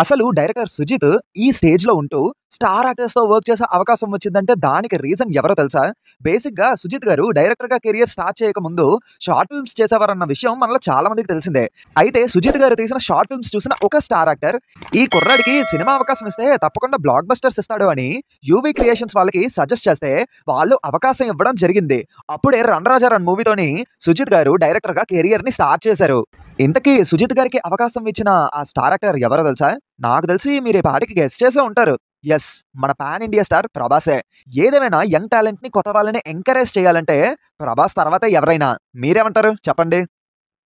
అసలు డైరెక్టర్ సుజిత్ ఈ స్టేజ్లో ఉంటూ స్టార్ తో వర్క్ చేసే అవకాశం వచ్చిందంటే దానికి రీజన్ ఎవరో తెలుసా బేసిక్గా సుజిత్ గారు డైరెక్టర్ గా కెరియర్ స్టార్ట్ చేయక ముందు షార్ట్ ఫిల్మ్స్ చేసేవారన్న విషయం మనలో చాలా మందికి తెలిసిందే అయితే సుజిత్ గారు తీసిన షార్ట్ ఫిల్మ్స్ చూసిన ఒక స్టార్ యాక్టర్ ఈ కుర్రాడికి సినిమా అవకాశం ఇస్తే తప్పకుండా బ్లాక్ బస్టర్స్ ఇస్తాడు అని యూవీ క్రియేషన్స్ వాళ్ళకి సజెస్ట్ చేస్తే వాళ్ళు అవకాశం ఇవ్వడం జరిగింది అప్పుడే రణరాజారన్ మూవీతోని సుజిత్ గారు డైరెక్టర్గా కెరియర్ని స్టార్ట్ చేశారు ఇంతకీ సుజిత్ గారికి అవకాశం ఇచ్చిన ఆ స్టార్ యాక్టర్ ఎవరో తెలుసా నాకు తెలిసి మీరు ఈ పాటికి గెస్ట్ చేసే ఉంటారు ఎస్ మన పాన్ ఇండియా స్టార్ ప్రభాసే ఏదేమైనా యంగ్ టాలెంట్ని కొత్త వాళ్ళని ఎంకరేజ్ చేయాలంటే ప్రభాస్ తర్వాత ఎవరైనా మీరేమంటారు చెప్పండి